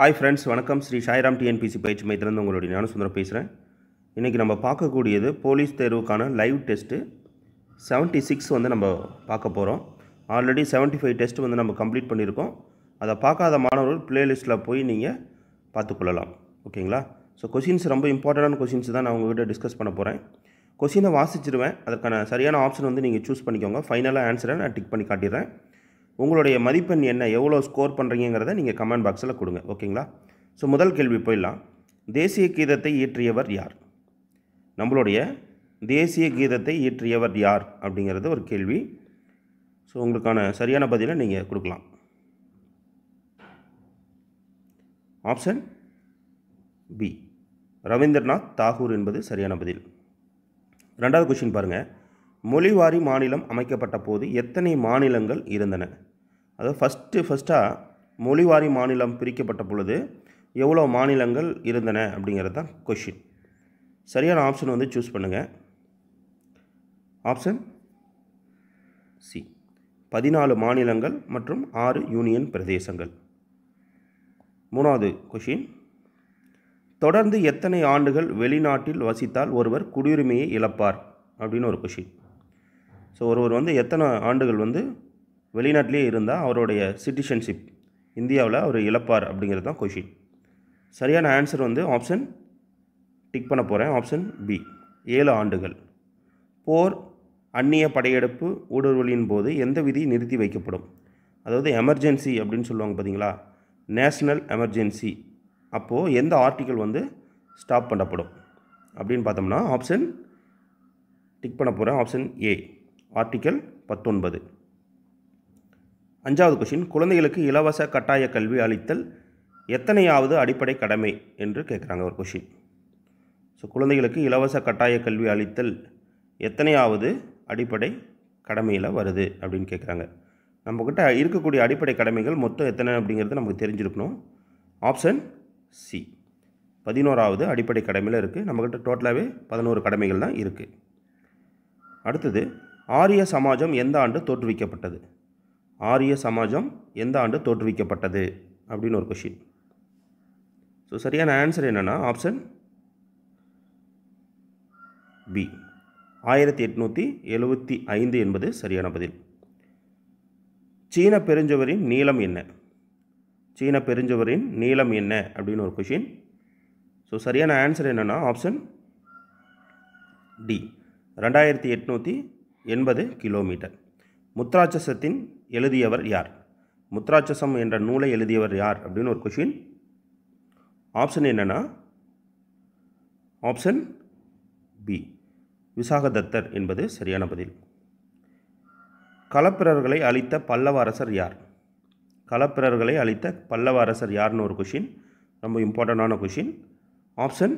hi friends வணக்கம் Sri Sairam TNPSC பயிற்சி மையத்திலிருந்து உங்களுடைய ஞான சுந்தரம் பேசுகிறேன் இன்றைக்கி நம்ம பார்க்கக்கூடியது போலீஸ் தேர்வுக்கான லைவ் டெஸ்ட்டு செவன்ட்டி சிக்ஸ் வந்து நம்ம பார்க்க போகிறோம் ஆல்ரெடி செவன்ட்டி ஃபைவ் டெஸ்ட் வந்து நம்ம கம்ப்ளீட் பண்ணியிருக்கோம் அதை பார்க்காத மாணவர்கள் ப்ளேலிஸ்ட்டில் போய் நீங்கள் பார்த்துக்கொள்ளலாம் ஓகேங்களா ஸோ கொஷின்ஸ் ரொம்ப இம்பார்ட்டண்டான கொஷின்ஸ் தான் நான் உங்கள்கிட்ட டிஸ்கஸ் பண்ண போகிறேன் கொஷினை வாசிச்சிருவேன் அதற்கான சரியான ஆப்ஷன் வந்து நீங்கள் சூஸ் பண்ணிக்கோங்க ஃபைனலாக ஆன்சரை நான் டிக் பண்ணி காட்டிடுறேன் உங்களுடைய மதிப்பெண் என்ன எவ்வளோ ஸ்கோர் பண்ணுறீங்கிறத நீங்கள் கமெண்ட் பாக்ஸில் கொடுங்க ஓகேங்களா ஸோ முதல் கேள்வி போயிடலாம் தேசிய கீதத்தை இயற்றியவர் யார் நம்மளுடைய தேசிய கீதத்தை இயற்றியவர் யார் அப்படிங்கிறது ஒரு கேள்வி ஸோ உங்களுக்கான சரியான பதிலை நீங்கள் கொடுக்கலாம் ஆப்ஷன் பி ரவீந்திரநாத் தாகூர் என்பது சரியான பதில் ரெண்டாவது கொஷின் பாருங்கள் மொழிவாரி மாநிலம் அமைக்கப்பட்ட போது எத்தனை மாநிலங்கள் இருந்தன அதாவது ஃபஸ்ட்டு ஃபஸ்ட்டாக மொழிவாரி மாநிலம் பிரிக்கப்பட்ட பொழுது எவ்வளோ மாநிலங்கள் இருந்தன அப்படிங்கிறது தான் கொஷின் சரியான ஆப்ஷன் வந்து சூஸ் பண்ணுங்கள் ஆப்ஷன் சி பதினாலு மாநிலங்கள் மற்றும் ஆறு யூனியன் பிரதேசங்கள் மூணாவது கொஷின் தொடர்ந்து எத்தனை ஆண்டுகள் வெளிநாட்டில் வசித்தால் ஒருவர் குடியுரிமையை இழப்பார் அப்படின்னு ஒரு கொஷின் ஸோ ஒருவர் வந்து எத்தனை ஆண்டுகள் வந்து வெளிநாட்டிலே இருந்தால் அவருடைய சிட்டிசன்ஷிப் இந்தியாவில் அவர் இழப்பார் அப்படிங்கிறது தான் கொஷின் சரியான ஆன்சர் வந்து ஆப்ஷன் டிக் பண்ண போகிறேன் ஆப்ஷன் பி ஏழு ஆண்டுகள் போர் அந்நிய படையெடுப்பு ஊடுருவலின் போது எந்த விதி நிறுத்தி வைக்கப்படும் அதாவது எமர்ஜென்சி அப்படின்னு சொல்லுவாங்க பார்த்தீங்களா நேஷ்னல் எமர்ஜென்சி அப்போது எந்த ஆர்டிக்கல் வந்து ஸ்டாப் பண்ணப்படும் அப்படின்னு பார்த்தோம்னா ஆப்ஷன் டிக் பண்ண போகிறேன் ஆப்ஷன் ஏ ஆர்டிக்கல் பத்தொன்பது அஞ்சாவது கொஷின் குழந்தைகளுக்கு இலவச கட்டாய கல்வி அளித்தல் எத்தனையாவது அடிப்படை கடமை என்று கேட்குறாங்க ஒரு கொஷின் ஸோ குழந்தைகளுக்கு இலவச கட்டாய கல்வி அளித்தல் எத்தனையாவது அடிப்படை கடமையில் வருது அப்படின்னு கேட்குறாங்க நம்மக்கிட்ட இருக்கக்கூடிய அடிப்படை கடமைகள் மொத்தம் எத்தனை அப்படிங்கிறது நமக்கு தெரிஞ்சிருக்கணும் ஆப்ஷன் சி பதினோராவது அடிப்படை கடமையில் இருக்குது நம்மக்கிட்ட டோட்டலாகவே பதினோரு கடமைகள் தான் இருக்குது அடுத்தது ஆரிய சமாஜம் எந்த ஆண்டு தோற்றுவிக்கப்பட்டது ஆரிய சமாஜம் எந்த ஆண்டு தோற்றுவிக்கப்பட்டது அப்படின்னு ஒரு கொஷின் ஸோ சரியான ஆன்சர் என்னென்னா ஆப்ஷன் பி ஆயிரத்தி எட்நூற்றி எழுபத்தி ஐந்து என்பது சரியான பதில் சீன பெருஞ்சுவரின் நீளம் என்ன சீன பெருஞ்சுவரின் நீளம் என்ன அப்படின்னு ஒரு கொஷின் ஸோ சரியான ஆன்சர் என்னென்னா ஆப்ஷன் டி ரெண்டாயிரத்தி எட்நூற்றி எண்பது கிலோமீட்டர் முத்ராட்சசத்தின் எழுதியவர் யார் முத்ராட்சசம் என்ற நூலை எழுதியவர் யார் அப்படின்னு ஒரு கொஷின் ஆப்ஷன் என்னென்னா ஆப்ஷன் பி விசாகதத்தர் என்பது சரியான பதில் களப்பிரர்களை அழித்த பல்லவ அரசர் யார் களப்பிரர்களை அழித்த பல்லவ அரசர் யார்னு ஒரு கொஷின் ரொம்ப இம்பார்ட்டண்டான கொஷின் ஆப்ஷன்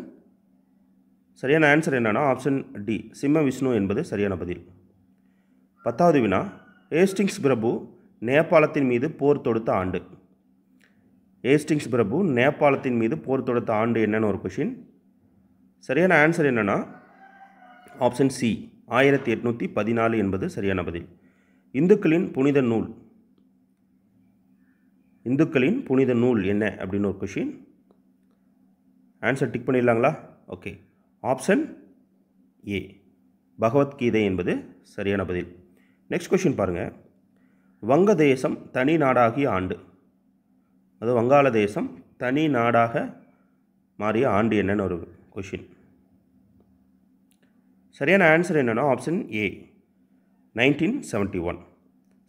சரியான ஆன்சர் என்னென்னா ஆப்ஷன் டி சிம்ம விஷ்ணு என்பது சரியான பதில் பத்தாவது வினா ஏஸ்டிங்ஸ் பிரபு நேபாளத்தின் மீது போர் தொடுத்த ஆண்டு ஏஸ்டிங்ஸ் பிரபு நேபாளத்தின் மீது போர் தொடுத்த ஆண்டு என்னன்னு ஒரு கொஷின் சரியான ஆன்சர் என்னென்னா ஆப்ஷன் சி ஆயிரத்தி எட்நூற்றி பதினாலு என்பது சரியான பதில் இந்துக்களின் புனித நூல் இந்துக்களின் புனித நூல் என்ன அப்படின்னு ஒரு கொஷின் ஆன்சர் டிக் பண்ணிடலாங்களா ஓகே ஆப்ஷன் ஏ பகவத்கீதை என்பது சரியான பதில் நெக்ஸ்ட் கொஷின் பாருங்கள் வங்கதேசம் தனி நாடாகிய ஆண்டு அது வங்காளதேசம் தனி நாடாக மாறிய ஆண்டு என்னன்னு ஒரு கொஷின் சரியான ஆன்சர் என்னென்னா option A nineteen seventy one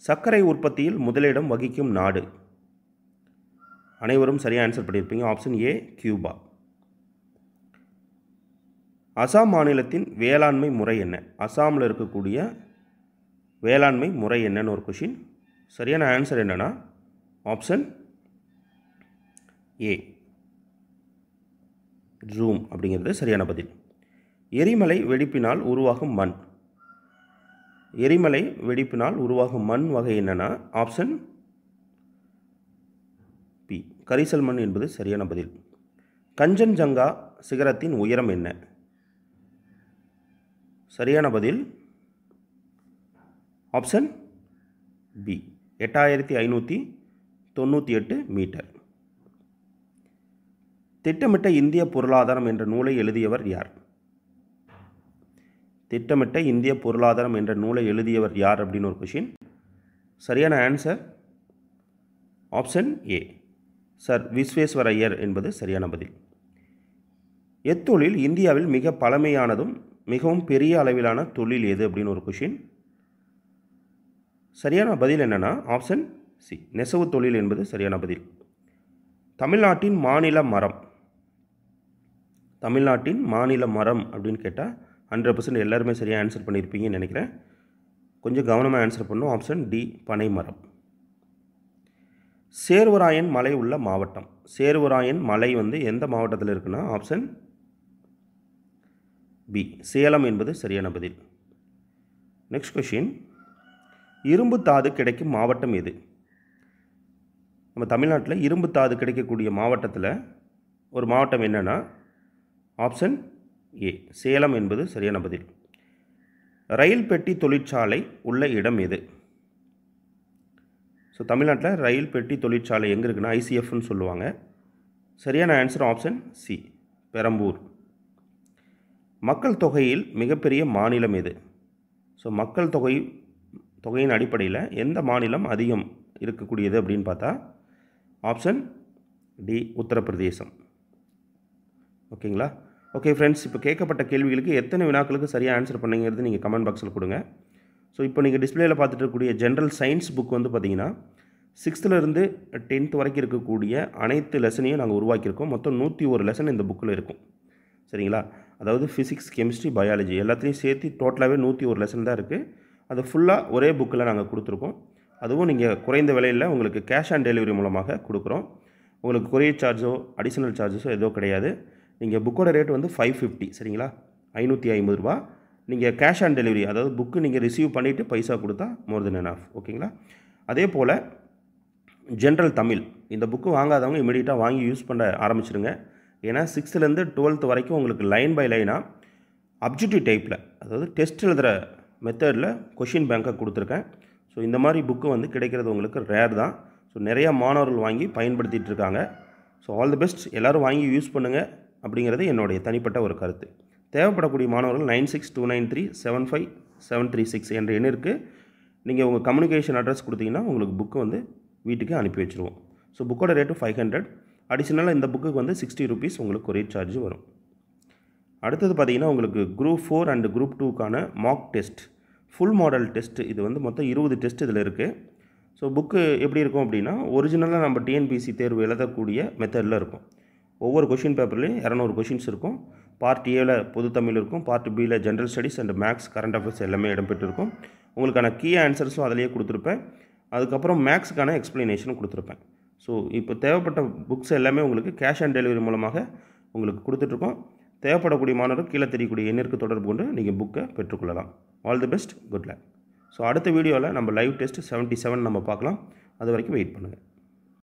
சர்க்கரை உற்பத்தியில் முதலிடம் வகிக்கும் நாடு அனைவரும் சரியாக ஆன்சர் பண்ணியிருப்பீங்க ஆப்ஷன் ஏ கியூபா அசாம் மாநிலத்தின் வேளாண்மை முறை என்ன அசாமில் இருக்கக்கூடிய வேளாண்மை முறை என்னன்னு ஒரு கொஷின் சரியான ஆன்சர் என்னென்னா ஆப்ஷன் ஏ ஜூம் அப்படிங்கிறது சரியான பதில் எரிமலை வெடிப்பினால் உருவாகும் மண் எரிமலை வெடிப்பினால் உருவாகும் மண் வகை என்னென்னா ஆப்ஷன் பி கரிசல் மண் என்பது சரியான பதில் கஞ்சன்ஜங்கா சிகரத்தின் உயரம் என்ன சரியான பதில் ஆப்ஷன் பி எட்டாயிரத்தி ஐநூற்றி தொண்ணூற்றி எட்டு மீட்டர் திட்டமிட்ட இந்திய பொருளாதாரம் என்ற நூலை எழுதியவர் யார் திட்டமிட்ட இந்திய பொருளாதாரம் என்ற நூலை எழுதியவர் யார் அப்படின்னு ஒரு கொஷின் சரியான answer option A sir Visvesvara Iyer என்பது சரியான பதில் எத்தொழில் இந்தியாவில் மிக பழமையானதும் மிகவும் பெரிய அளவிலான தொழில் எது அப்படின்னு ஒரு கொஷின் சரியான பதில் என்னென்னா ஆப்ஷன் சி நெசவு தொழில் என்பது சரியான பதில் தமிழ்நாட்டின் மாநில மரம் தமிழ்நாட்டின் மாநில மரம் அப்படின்னு கேட்டால் ஹண்ட்ரட் பர்சன்ட் எல்லாருமே சரியாக ஆன்சர் பண்ணியிருப்பீங்கன்னு நினைக்கிறேன் கொஞ்சம் கவனமாக ஆன்சர் பண்ணும் ஆப்ஷன் டி பனை மரம் சேர்வராயன் மலை உள்ள மாவட்டம் சேர்வராயன் மலை வந்து எந்த மாவட்டத்தில் இருக்குன்னா ஆப்ஷன் பி சேலம் என்பது சரியான பதில் நெக்ஸ்ட் கொஷின் இரும்பு தாது கிடைக்கும் மாவட்டம் எது நம்ம தமிழ்நாட்டில் இரும்பு தாது கிடைக்கக்கூடிய மாவட்டத்தில் ஒரு மாவட்டம் என்னென்னா ஆப்ஷன் ஏ சேலம் என்பது சரியான பதில் ரயில் பெட்டி தொழிற்சாலை உள்ள இடம் எது ஸோ தமிழ்நாட்டில் ரயில் பெட்டி தொழிற்சாலை எங்கே இருக்குன்னா ஐசிஎஃப்னு சொல்லுவாங்க சரியான ஆன்சர் ஆப்ஷன் சி பெரம்பூர் மக்கள் தொகையில் மிகப்பெரிய மாநிலம் எது ஸோ மக்கள் தொகை தொகையின் அடிப்படையில் எந்த மாநிலம் அதிகம் இருக்கக்கூடியது அப்படின்னு பார்த்தா ஆப்ஷன் டி உத்தரப்பிரதேசம் ஓகேங்களா ஓகே ஃப்ரெண்ட்ஸ் இப்போ கேட்கப்பட்ட கேள்விகளுக்கு எத்தனை வினாக்களுக்கு சரியாக ஆன்சர் பண்ணிங்கிறது நீங்கள் கமெண்ட் பாக்ஸில் கொடுங்க ஸோ இப்போ நீங்கள் டிஸ்பிளேயில் பார்த்துட்டு இருக்கக்கூடிய ஜென்ரல் சயின்ஸ் புக் வந்து பார்த்திங்கன்னா சிக்ஸ்த்துலேருந்து டென்த் வரைக்கும் இருக்கக்கூடிய அனைத்து லெசனையும் நாங்கள் உருவாக்கியிருக்கோம் மொத்தம் நூற்றி ஒரு லெசன் இந்த புக்கில் இருக்கும் சரிங்களா அதாவது ஃபிசிக்ஸ் கெமிஸ்ட்ரி பயாலஜி எல்லாத்தையும் சேர்த்து டோட்டலாகவே நூற்றி ஒரு லெசன் தான் இருக்குது அது ஃபுல்லாக ஒரே புக்கில் நாங்கள் கொடுத்துருக்கோம் அதுவும் நீங்கள் குறைந்த விலையில் உங்களுக்கு கேஷ் ஆன் டெலிவரி மூலமாக கொடுக்குறோம் உங்களுக்கு கொரியர் சார்ஜோ அடிஷ்னல் சார்ஜஸோ எதோ கிடையாது நீங்கள் புக்கோட ரேட் வந்து ஃபைவ் ஃபிஃப்டி சரிங்களா ஐநூற்றி ஐம்பது ரூபா நீங்கள் கேஷ் ஆன் டெலிவரி அதாவது புக்கு நீங்கள் ரிசீவ் பண்ணிவிட்டு பைசா கொடுத்தா மோர் தென் என் ஆஃப் ஓகேங்களா அதே போல் ஜென்ரல் தமிழ் இந்த புக்கு வாங்காதவங்க இமீடியட்டாக வாங்கி யூஸ் பண்ண ஆரம்பிச்சிருங்க ஏன்னா சிக்ஸ்த்துலேருந்து டுவெல்த் வரைக்கும் உங்களுக்கு லைன் பை லைனாக அப்ஜெக்டிவ் டைப்பில் அதாவது டெஸ்ட் எழுதுகிற மெத்தடில் கொஷின் பேங்க்காக கொடுத்துருக்கேன் ஸோ இந்த மாதிரி புக்கு வந்து கிடைக்கிறது உங்களுக்கு ரேர் தான் ஸோ நிறையா மாணவர்கள் வாங்கி பயன்படுத்திகிட்டு இருக்காங்க ஸோ ஆல் தி பெஸ்ட் எல்லோரும் வாங்கி யூஸ் பண்ணுங்கள் அப்படிங்கிறது என்னுடைய தனிப்பட்ட ஒரு கருத்து தேவைப்படக்கூடிய மாணவர்கள் nine six two nine three seven five seven three six என்ற எண்ணிற்கு நீங்கள் உங்கள் கம்யூனிகேஷன் அட்ரஸ் கொடுத்தீங்கன்னா உங்களுக்கு புக்கு வந்து வீட்டுக்கு அனுப்பி வச்சுருவோம் ஸோ புக்கோட ரேட்டு ஃபைவ் ஹண்ட்ரட் அடிஷ்னலாக இந்த புக்குக்கு வந்து சிக்ஸ்டி ருபீஸ் உங்களுக்கு ஒரே சார்ஜ் வரும் அடுத்தது பார்த்திங்கன்னா உங்களுக்கு குரூப் ஃபோர் அண்டு குரூப் டூக்கான mock test full model test இது வந்து மொத்தம் இருபது டெஸ்ட் இதில் இருக்குது ஸோ புக்கு எப்படி இருக்கும் அப்படின்னா ஒரிஜினலாக நம்ம டிஎன்பிசி தேர்வு எழுதக்கூடிய மெத்தடில் இருக்கும் ஒவ்வொரு கொஷின் பேப்பர்லேயும் இரநூறு கொஷின்ஸ் இருக்கும் பார்ட் ஏவில் பொது தமிழ் இருக்கும் பார்ட் பியில் general studies and maths current affairs எல்லாமே இடம்பெற்றிருக்கும் உங்களுக்கான கீ ஆன்சர்ஸும் அதிலேயே கொடுத்துருப்பேன் அதுக்கப்புறம் மேக்ஸுக்கான எக்ஸ்ப்ளனேஷனும் கொடுத்துருப்பேன் ஸோ இப்போ தேவைப்பட்ட புக்ஸ் எல்லாமே உங்களுக்கு கேஷ் ஆன் டெலிவரி மூலமாக உங்களுக்கு கொடுத்துட்ருக்கோம் தேவைப்படக்கூடிய மாணவர்கள் கீழே தெரியக்கூடிய எண்ணிற்கு தொடர்பு கொண்டு நீங்கள் புக்கை பெற்றுக்கொள்ளலாம் all the best good luck so அடுத்த வீடியோவில் நம்ம லைவ் டெஸ்ட் செவன்ட்டி செவன் நம்ம பார்க்கலாம் அது வரைக்கும் வெயிட் பண்ணுங்கள்